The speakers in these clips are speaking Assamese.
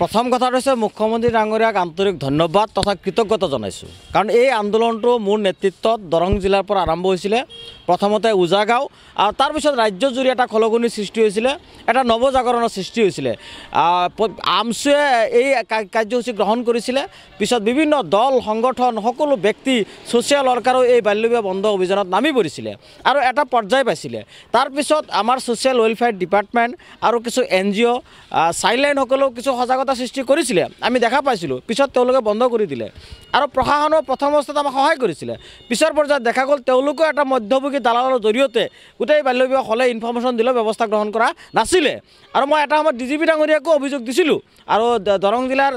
প্ৰথম কথাটো হৈছে মুখ্যমন্ত্ৰী ডাঙৰীয়াক আন্তৰিক ধন্যবাদ তথা কৃতজ্ঞতা জনাইছোঁ কাৰণ এই আন্দোলনটো মোৰ নেতৃত্বত দৰং জিলাৰ পৰা আৰম্ভ হৈছিলে প্ৰথমতে উজাগাঁও আৰু তাৰপিছত ৰাজ্যজুৰি এটা খলগনি সৃষ্টি হৈছিলে এটা নৱজাগৰণৰ সৃষ্টি হৈছিলে আমচুৱে এই কাৰ্যসূচী গ্ৰহণ কৰিছিলে পিছত বিভিন্ন দল সংগঠন সকলো ব্যক্তি ছ'চিয়েল ৱৰ্কাৰো এই বাল্যবিয়া বন্ধ অভিযানত নামি পৰিছিলে আৰু এটা পৰ্যায় পাইছিলে তাৰপিছত আমাৰ ছ'চিয়েল ৱেলফেয়াৰ ডিপাৰ্টমেণ্ট আৰু কিছু এন জি অ' চাইল্ডলাইনসকলেও কিছু সজাগতা সৃষ্টি কৰিছিলে আমি দেখা পাইছিলোঁ পিছত তেওঁলোকে বন্ধ কৰি দিলে আৰু প্ৰশাসনেও প্ৰথম অৱস্থাত আমাক সহায় কৰিছিলে পিছৰ পৰ্যায়ত দেখা গ'ল তেওঁলোকেও এটা দালালৰ জৰিয়তে গোটেই বাল্য হ'লে ইনফৰ্মেশ্যন দিলেও ব্যৱস্থা গ্ৰহণ কৰা নাছিলে আৰু মই এটা সময়ত ডি জি পি ডাঙৰীয়াকো অভিযোগ দিছিলোঁ আৰু দৰং জিলাৰ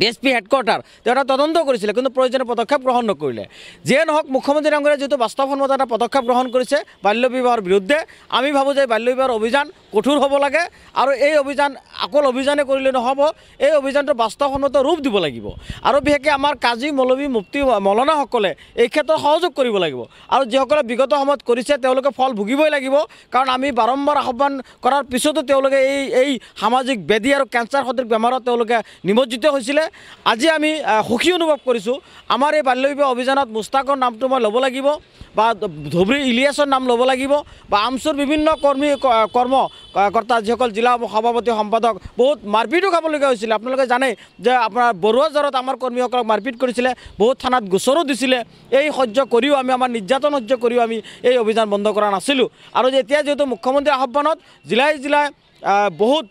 ডি এছ পি হেডকোৱাৰ্টাৰ তেওঁ এটা তদন্ত কৰিছিলে কিন্তু প্ৰয়োজনীয় পদক্ষেপ গ্ৰহণ নকৰিলে যিয়ে নহওক মুখ্যমন্ত্ৰী ডাঙৰীয়া যিহেতু বাস্তৱসন্মত এটা পদক্ষেপ গ্ৰহণ কৰিছে বাল্য বিবাহৰ বিৰুদ্ধে আমি ভাবোঁ যে বাল্য বিবাহৰ অভিযান কঠোৰ হ'ব লাগে আৰু এই অভিযান অকল অভিযানে কৰিলে নহ'ব এই অভিযানটো বাস্তৱসন্মত ৰূপ দিব লাগিব আৰু বিশেষকৈ আমাৰ কাজী মৌলবী মুক্তি মলনাসকলে এই ক্ষেত্ৰত সহযোগ কৰিব লাগিব আৰু যিসকলে বিগত সময়ত কৰিছে তেওঁলোকে ফল ভুগিবই লাগিব কাৰণ আমি বাৰম্বাৰ আহ্বান কৰাৰ পিছতো তেওঁলোকে এই এই সামাজিক ব্যাধি আৰু কেঞ্চাৰ সদৃশ বেমাৰত তেওঁলোকে নিমজ্জিত হৈছিলে আজি আমি সুখী অনুভৱ কৰিছোঁ আমাৰ এই বাল্য বিবাহ অভিযানত মুস্তাকৰ নামটো মই ল'ব লাগিব বা ধুবুৰী ইলিয়াছৰ নাম ল'ব লাগিব বা আমচুৰ বিভিন্ন কৰ্মী কৰ্মকৰ্তা যিসকল জিলা সভাপতি সম্পাদক বহুত মাৰপিটো খাবলগীয়া হৈছিলে আপোনালোকে জানে যে আপোনাৰ বৰুৱা জ্বৰত আমাৰ কৰ্মীসকলক মাৰপিট কৰিছিলে বহুত থানাত গোচৰো দিছিলে এই সহ্য কৰিও আমি আমাৰ নিৰ্যাতন সহ্য কৰিও আমি এই অভিযান বন্ধ কৰা নাছিলোঁ আৰু এতিয়া যিহেতু মুখ্যমন্ত্ৰীৰ আহ্বানত জিলাই জিলাই বহুত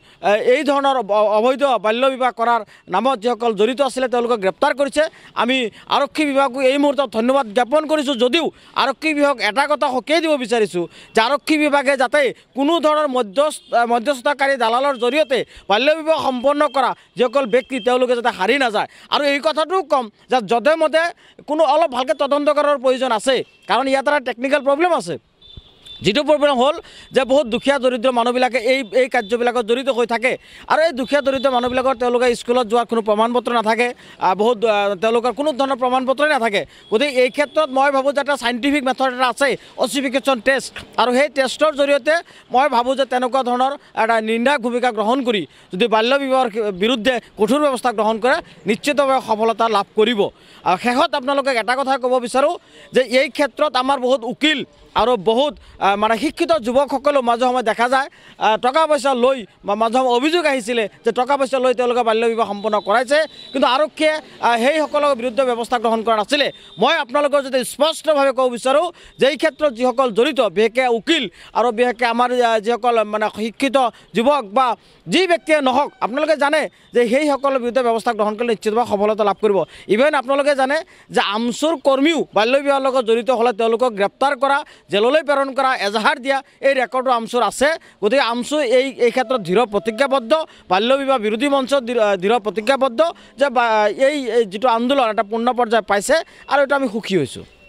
এই ধৰণৰ অবৈধ বাল্য বিবাহ কৰাৰ নামত যিসকল জড়িত আছিলে তেওঁলোকক গ্ৰেপ্তাৰ কৰিছে আমি আৰক্ষী বিভাগক এই মুহূৰ্তত ধন্যবাদ জ্ঞাপন কৰিছোঁ যদিও আৰক্ষী বিভাগ এটা কথা সকীয়াই দিব বিচাৰিছোঁ যে আৰক্ষী বিভাগে যাতে কোনো ধৰণৰ মধ্যস্থ মধ্যস্থতাকাৰী দালালৰ জৰিয়তে বাল্য বিবাহ সম্পন্ন কৰা যিসকল ব্যক্তি তেওঁলোকে যাতে হাৰি নাযায় আৰু এই কথাটোও ক'ম যে যদে মতে কোনো অলপ ভালকৈ তদন্ত কৰাৰ প্ৰয়োজন আছে কাৰণ ইয়াত এটা টেকনিকেল প্ৰব্লেম আছে যিটো প্ৰব্লেম হ'ল যে বহুত দুখীয়া দৰিদ্ৰ মানুহবিলাকে এই এই কাৰ্যবিলাকত জড়িত হৈ থাকে আৰু এই দুখীয়া দৰিদ্ৰ মানুহবিলাকৰ তেওঁলোকে স্কুলত যোৱাৰ কোনো প্ৰমাণ পত্ৰ নাথাকে বহুত তেওঁলোকৰ কোনো ধৰণৰ প্ৰমাণ পত্ৰই নাথাকে গতিকে এই ক্ষেত্ৰত মই ভাবোঁ যে এটা চাইণ্টিফিক মেথড এটা আছে অচিফিকেশ্যন টেষ্ট আৰু সেই টেষ্টৰ জৰিয়তে মই ভাবোঁ যে তেনেকুৱা ধৰণৰ এটা নিৰ্ণায়ক ভূমিকা গ্ৰহণ কৰি যদি বাল্য বিবাহৰ বিৰুদ্ধে কঠোৰ ব্যৱস্থা গ্ৰহণ কৰে নিশ্চিতভাৱে সফলতা লাভ কৰিব আৰু শেষত আপোনালোকে এটা কথা ক'ব বিচাৰোঁ যে এই ক্ষেত্ৰত আমাৰ বহুত উকিল আৰু বহুত মানে শিক্ষিত যুৱকসকলেও মাজে সময়ে দেখা যায় টকা পইচা লৈ বা মাজে সময়ে অভিযোগ আহিছিলে যে টকা পইচা লৈ তেওঁলোকে বাল্য বিবাহ সম্পন্ন কৰাইছে কিন্তু আৰক্ষীয়ে সেইসকলৰ বিৰুদ্ধে ব্যৱস্থা গ্ৰহণ কৰা নাছিলে মই আপোনালোকক যদি স্পষ্টভাৱে ক'ব বিচাৰোঁ যে এই ক্ষেত্ৰত যিসকল জড়িত বিশেষকৈ উকিল আৰু বিশেষকৈ আমাৰ যিসকল মানে শিক্ষিত যুৱক বা যি ব্যক্তিয়ে নহওক আপোনালোকে জানে যে সেইসকলৰ বিৰুদ্ধে ব্যৱস্থা গ্ৰহণ কৰিলে নিশ্চিতভাৱে সফলতা লাভ কৰিব ইভেন আপোনালোকে জানে যে আমচুৰ কৰ্মীও বাল্য বিবাহৰ লগত জড়িত হ'লে তেওঁলোকক গ্ৰেপ্তাৰ কৰা জেললৈ প্ৰেৰণ কৰা এজাহাৰ দিয়া এই ৰেকৰ্ডটো আমচুৰ আছে গতিকে আমচু এই এই ক্ষেত্ৰত দৃঢ় প্ৰতিজ্ঞাবদ্ধ বাল্য বিবাহ বিৰোধী মঞ্চ দৃঢ় প্ৰতিজ্ঞাবদ্ধ যে এই যিটো আন্দোলন এটা পূৰ্ণ পৰ্যায় পাইছে আৰু এইটো আমি সুখী হৈছোঁ